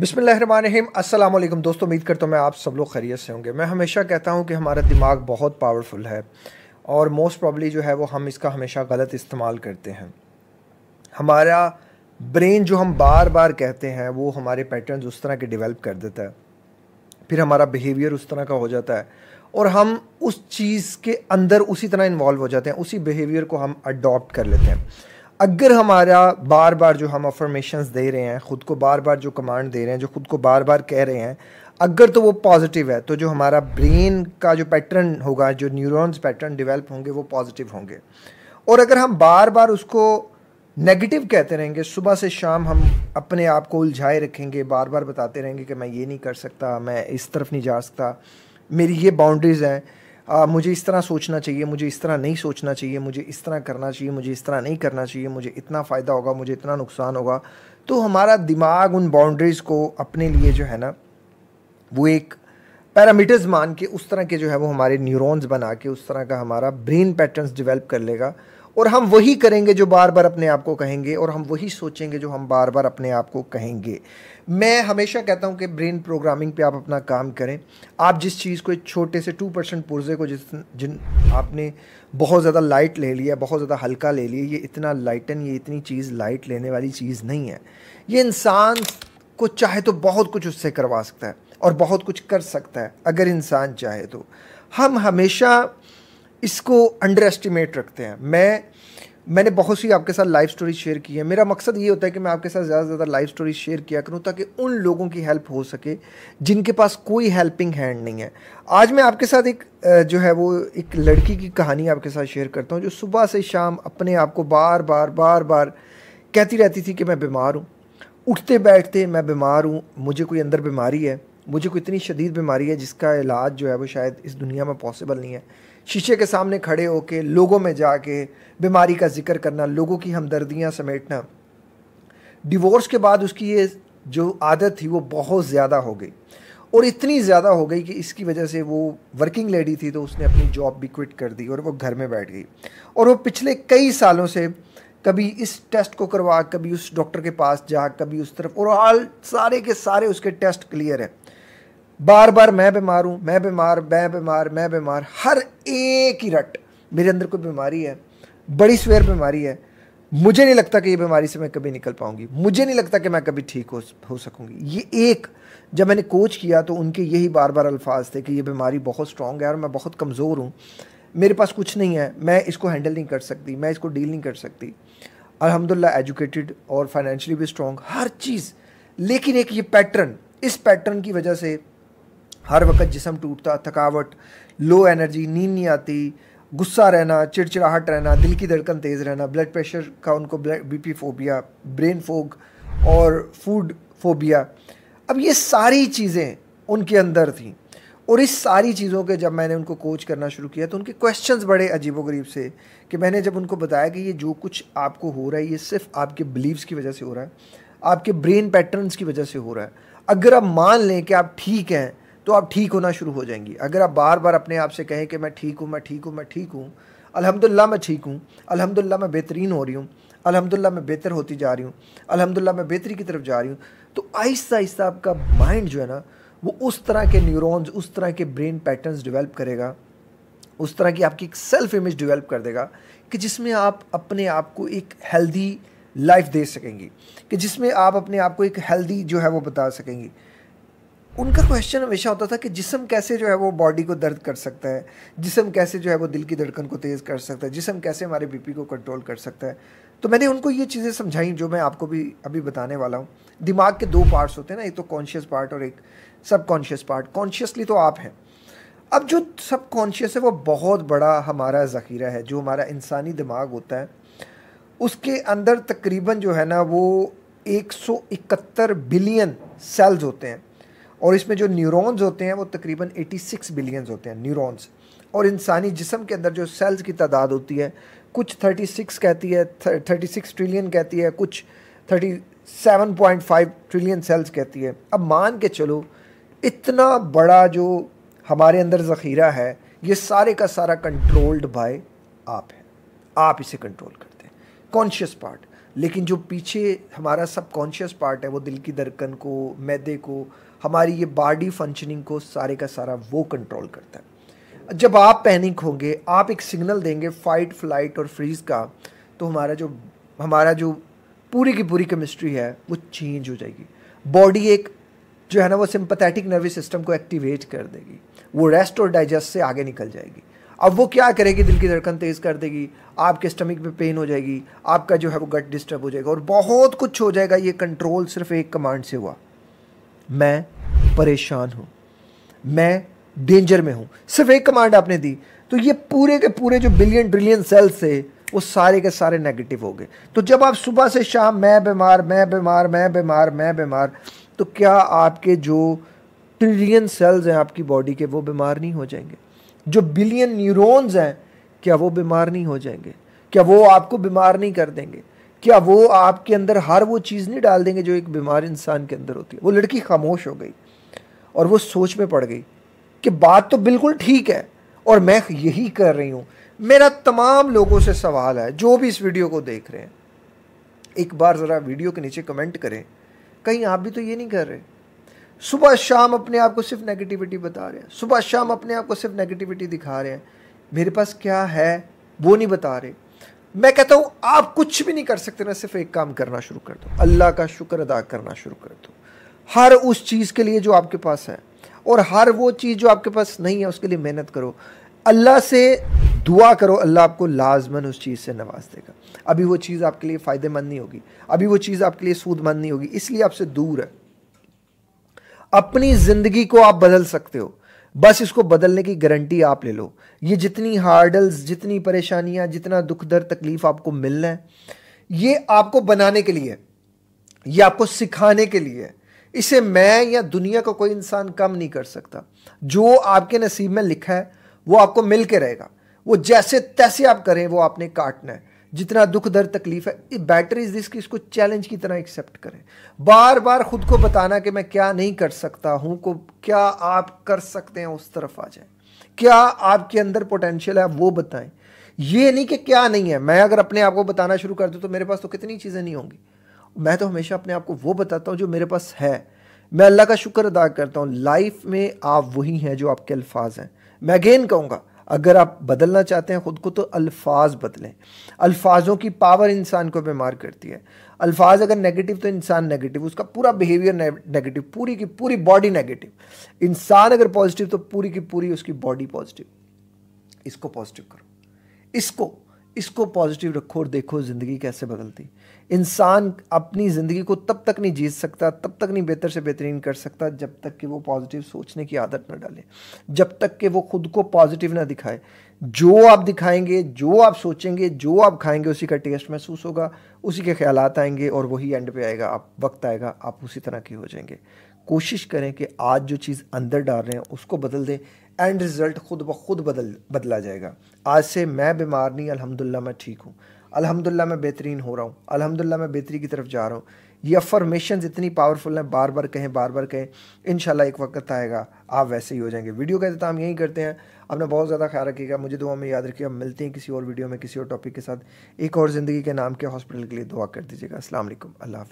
बिसमीम वालेकुम दोस्तों उम्मीद करता हूँ मैं आप सब लोग खैरियत से होंगे मैं हमेशा कहता हूँ कि हमारा दिमाग बहुत पावरफुल है और मोस्ट प्रॉब्ली जो है वो हम इसका हमेशा गलत इस्तेमाल करते हैं हमारा ब्रेन जो हम बार बार कहते हैं वो हमारे पैटर्न्स उस तरह के डिवेलप कर देता है फिर हमारा बिहेवियर उस तरह का हो जाता है और हम उस चीज़ के अंदर उसी तरह इन्वॉल्व हो जाते हैं उसी बिहेवियर को हम अडॉप्ट कर लेते हैं अगर हमारा बार बार जो हम अफर्मेशन दे रहे हैं ख़ुद को बार बार जो कमांड दे रहे हैं जो ख़ुद को बार बार कह रहे हैं अगर तो वो पॉजिटिव है तो जो हमारा ब्रेन का जो पैटर्न होगा जो न्यूरॉन्स पैटर्न डेवलप होंगे वो पॉजिटिव होंगे और अगर हम बार बार उसको नेगेटिव कहते रहेंगे सुबह से शाम हम अपने आप को उलझाए रखेंगे बार बार बताते रहेंगे कि मैं ये नहीं कर सकता मैं इस तरफ नहीं जा सकता मेरी ये बाउंड्रीज़ हैं आ, मुझे इस तरह सोचना चाहिए मुझे इस तरह नहीं सोचना चाहिए मुझे इस तरह करना चाहिए मुझे इस तरह नहीं करना चाहिए मुझे इतना फ़ायदा होगा मुझे इतना नुकसान होगा तो हमारा दिमाग उन बाउंड्रीज़ को अपने लिए जो है ना वो एक पैरामीटर्स मान के उस तरह के जो है वो हमारे न्यूरॉन्स बना के उस तरह का हमारा ब्रेन पैटर्न्स डेवलप कर लेगा और हम वही करेंगे जो बार बार अपने आप को कहेंगे और हम वही सोचेंगे जो हम बार बार अपने आप को कहेंगे मैं हमेशा कहता हूँ कि ब्रेन प्रोग्रामिंग पे आप अपना काम करें आप जिस चीज़ को एक छोटे से टू परसेंट पुर्जे को जिस जिन आपने बहुत ज़्यादा लाइट ले लिया बहुत ज़्यादा हल्का ले लिया ये इतना लाइटन ये इतनी चीज़ लाइट लेने वाली चीज़ नहीं है ये इंसान को चाहे तो बहुत कुछ उससे करवा सकता है और बहुत कुछ कर सकता है अगर इंसान चाहे तो हम हमेशा इसको अंडर एस्टिमेट रखते हैं मैं मैंने बहुत सी आपके साथ लाइफ स्टोरी शेयर की है मेरा मकसद ये होता है कि मैं आपके साथ ज़्यादा से ज़्यादा लाइफ स्टोरी शेयर किया करूँ ताकि उन लोगों की हेल्प हो सके जिनके पास कोई हेल्पिंग हैंड नहीं है आज मैं आपके साथ एक जो है वो एक लड़की की कहानी आपके साथ शेयर करता हूँ जो सुबह से शाम अपने आप को बार बार बार बार कहती रहती थी कि मैं बीमार हूँ उठते बैठते मैं बीमार हूँ मुझे कोई अंदर बीमारी है मुझे कोई इतनी शदीद बीमारी है जिसका इलाज जो है वो शायद इस दुनिया में पॉसिबल नहीं है शीशे के सामने खड़े होके लोगों में जाके बीमारी का जिक्र करना लोगों की हमदर्दियाँ समेटना डिवोर्स के बाद उसकी ये जो आदत थी वो बहुत ज़्यादा हो गई और इतनी ज़्यादा हो गई कि इसकी वजह से वो वर्किंग लेडी थी तो उसने अपनी जॉब भी क्विट कर दी और वो घर में बैठ गई और वो पिछले कई सालों से कभी इस टेस्ट को करवा कभी उस डॉक्टर के पास जा कभी उस तरफ और आल सारे के सारे उसके टेस्ट क्लियर हैं बार बार मैं बीमार हूँ मैं बीमार मैं बीमार मैं बीमार हर एक ही रट मेरे अंदर कोई बीमारी है बड़ी स्वेयर बीमारी है मुझे नहीं लगता कि ये बीमारी से मैं कभी निकल पाऊंगी मुझे नहीं लगता कि मैं कभी ठीक हो हो सकूंगी ये एक जब मैंने कोच किया तो उनके यही बार बार अल्फाज थे कि ये बीमारी बहुत स्ट्रांग है और मैं बहुत कमज़ोर हूँ मेरे पास कुछ नहीं है मैं इसको हैंडल नहीं कर सकती मैं इसको डील नहीं कर सकती अलहमदिल्ला एजुकेटेड और फाइनेंशली भी स्ट्रॉन्ग हर चीज़ लेकिन एक ये पैटर्न इस पैटर्न की वजह से हर वक्त जिसम टूटता थकावट लो एनर्जी नींद नहीं आती गुस्सा रहना चिड़चिड़ाहट रहना दिल की धड़कन तेज़ रहना ब्लड प्रेशर का उनको बीपी फोबिया ब्रेन फोग और फूड फोबिया अब ये सारी चीज़ें उनके अंदर थी और इस सारी चीज़ों के जब मैंने उनको कोच करना शुरू किया तो उनके क्वेश्चंस बड़े अजीबोगरीब से कि मैंने जब उनको बताया कि ये जो कुछ आपको हो रहा है ये सिर्फ आपके बिलीव्स की वजह से हो रहा है आपके ब्रेन पैटर्न्स की वजह से हो रहा है अगर आप मान लें कि आप ठीक हैं तो आप ठीक होना शुरू हो जाएंगी अगर आप बार बार अपने आप से कहें कि मैं ठीक हूँ मैं ठीक हूँ मैं ठीक हूँ अलहमदिल्ला मैं ठीक हूँ अलहमदिल्ला मैं बेहतरीन हो रही हूँ अलहमदिल्ला मैं बेहतर होती जा रही हूँ अलहमदिल्ला मैं बेहतरी की तरफ जा रही हूँ तो आहिस्ता आहिस्ता आपका माइंड जो है ना वो उस तरह के न्यूरॉन्स उस तरह के ब्रेन पैटर्न्स डेवलप करेगा उस तरह की आपकी एक सेल्फ इमेज डेवलप कर देगा कि जिसमें आप अपने आप को एक हेल्दी लाइफ दे सकेंगी कि जिसमें आप अपने आप को एक हेल्दी जो है वो बता सकेंगी उनका क्वेश्चन हमेशा होता था कि जिसम कैसे जो है वो बॉडी को दर्द कर सकता है जिसम कैसे जो है वो दिल की धड़कन को तेज़ कर सकता है जिसम कैसे हमारे बीपी को कंट्रोल कर सकता है तो मैंने उनको ये चीज़ें समझाई जो मैं आपको भी अभी बताने वाला हूँ दिमाग के दो पार्ट्स होते हैं ना एक तो कॉन्शियस पार्ट और एक सब कॉन्शियस पार्ट कॉन्शियसली तो आप हैं अब जो सब कॉन्शियस है वो बहुत बड़ा हमारा ज़ख़ीरा है जो हमारा इंसानी दिमाग होता है उसके अंदर तकरीबन जो है ना वो एक बिलियन सेल्स होते हैं और इसमें जो न्यूरॉन्स होते हैं वो तकरीबन 86 बिलियंस होते हैं न्यूरॉन्स और इंसानी जिसम के अंदर जो सेल्स की तादाद होती है कुछ 36 कहती है 36 ट्रिलियन कहती है कुछ 37.5 ट्रिलियन सेल्स कहती है अब मान के चलो इतना बड़ा जो हमारे अंदर ज़ख़ीरा है ये सारे का सारा कंट्रोल्ड बाय आप है आप इसे कंट्रोल करते हैं कॉन्शियस पार्ट लेकिन जो पीछे हमारा सब कॉन्शियस पार्ट है वो दिल की धड़कन को मैदे को हमारी ये बॉडी फंक्शनिंग को सारे का सारा वो कंट्रोल करता है जब आप पैनिक होंगे आप एक सिग्नल देंगे फाइट फ्लाइट और फ्रीज का तो हमारा जो हमारा जो पूरी की पूरी केमिस्ट्री है वो चेंज हो जाएगी बॉडी एक जो है ना वो सिंपथेटिक नर्वस सिस्टम को एक्टिवेट कर देगी वो रेस्ट और डाइजेस्ट से आगे निकल जाएगी अब वो क्या करेगी दिल की धड़कन तेज़ कर देगी आपके स्टमक में पेन हो जाएगी आपका जो है वो गट डिस्टर्ब हो जाएगा और बहुत कुछ हो जाएगा ये कंट्रोल सिर्फ एक कमांड से हुआ मैं परेशान हूँ मैं डेंजर में हूँ सिर्फ एक कमांड आपने दी तो ये पूरे के पूरे जो बिलियन ट्रिलियन सेल्स थे वो सारे के सारे नेगेटिव हो गए तो जब आप सुबह से शाम मैं बीमार मैं बीमार मैं बीमार मैं बीमार तो क्या आपके जो ट्रिलियन सेल्स हैं आपकी बॉडी के वो बीमार नहीं हो जाएंगे जो बिलियन न्यूरॉन्स हैं क्या वो बीमार नहीं हो जाएंगे क्या वो आपको बीमार नहीं कर देंगे क्या वो आपके अंदर हर वो चीज़ नहीं डाल देंगे जो एक बीमार इंसान के अंदर होती है वो लड़की खामोश हो गई और वो सोच में पड़ गई कि बात तो बिल्कुल ठीक है और मैं यही कर रही हूँ मेरा तमाम लोगों से सवाल है जो भी इस वीडियो को देख रहे हैं एक बार ज़रा वीडियो के नीचे कमेंट करें कहीं आप भी तो ये नहीं कर रहे सुबह शाम अपने आप को सिर्फ नेगेटिविटी बता रहे हैं सुबह शाम अपने आप को सिर्फ नेगेटिविटी दिखा रहे हैं मेरे पास क्या है वो नहीं बता रहे मैं कहता हूँ आप कुछ भी नहीं कर सकते ना सिर्फ एक काम करना शुरू कर दो अल्लाह का शुक्र अदा करना शुरू कर दो हर उस चीज़ के लिए जो आपके पास है और हर वो चीज़ जो आपके पास नहीं है उसके लिए मेहनत करो अल्लाह से दुआ करो अल्लाह आपको लाजमन उस चीज़ से नवाज देगा अभी वो चीज़ आपके लिए फ़ायदेमंद नहीं होगी अभी वो चीज़ आपके लिए सूदमंद नहीं होगी इसलिए आपसे दूर है अपनी ज़िंदगी को आप बदल सकते हो बस इसको बदलने की गारंटी आप ले लो ये जितनी हार्डल्स जितनी परेशानियाँ जितना दुख दर्द तकलीफ आपको मिलना है ये आपको बनाने के लिए ये आपको सिखाने के लिए इसे मैं या दुनिया को कोई इंसान कम नहीं कर सकता जो आपके नसीब में लिखा है वो आपको मिल के रहेगा वो जैसे तैसे आप करें वो आपने काटना है जितना दुख दर्द तकलीफ है ये बेटर इज दिस कि इसको चैलेंज की तरह एक्सेप्ट करें बार बार खुद को बताना कि मैं क्या नहीं कर सकता हूँ को क्या आप कर सकते हैं उस तरफ आ जाए क्या आपके अंदर पोटेंशियल है आप वो बताएं ये नहीं कि क्या नहीं है मैं अगर अपने आप को बताना शुरू कर दूँ तो मेरे पास तो कितनी चीज़ें नहीं होंगी मैं तो हमेशा अपने आप को वो बताता हूँ जो मेरे पास है मैं अल्लाह का शुक्र अदा करता हूँ लाइफ में आप वही हैं जो आपके अल्फाज हैं मैं अगेन कहूँगा अगर आप बदलना चाहते हैं ख़ुद को तो अल्फाज बदलें अल्फाजों की पावर इंसान को बीमार करती है अल्फाज अगर नेगेटिव तो इंसान नेगेटिव उसका पूरा बिहेवियर नेगेटिव पूरी की पूरी बॉडी नेगेटिव इंसान अगर पॉजिटिव तो पूरी की पूरी उसकी बॉडी पॉजिटिव इसको पॉजिटिव करो इसको इसको पॉजिटिव रखो और देखो ज़िंदगी कैसे बदलती इंसान अपनी ज़िंदगी को तब तक नहीं जीत सकता तब तक नहीं बेहतर से बेहतरीन कर सकता जब तक कि वो पॉजिटिव सोचने की आदत ना डाले जब तक कि वो खुद को पॉजिटिव ना दिखाए जो आप दिखाएंगे जो आप सोचेंगे जो आप खाएंगे उसी का टेस्ट महसूस होगा उसी के ख्याल आएंगे और वही एंड पे आएगा आप वक्त आएगा आप उसी तरह की हो जाएंगे कोशिश करें कि आज जो चीज़ अंदर डाल रहे हैं उसको बदल दें एंड रिज़ल्ट खुद ब खुद बदल बदला जाएगा आज से मैं बीमार नहीं अल्हम्दुलिल्लाह मैं ठीक हूँ अल्हम्दुलिल्लाह मैं बेहतरीन हो रहा हूँ अल्हम्दुलिल्लाह मैं बेहतरी की तरफ जा रहा हूँ ये अफर्मेशन इतनी पावरफुल हैं बार बार कहें बार बार कहें इन एक वक्त आएगा आप वैसे ही हो जाएंगे वीडियो का इतम यही करते हैं अपना बहुत ज़्यादा ख्याल रखिएगा मुझे दुआ में याद रखिएगा मिलते हैं किसी और वीडियो में किसी और टॉपिक के साथ एक और ज़िंदगी के नाम के हॉस्पिटल के लिए दुआ कर दीजिएगा असल अल्लाह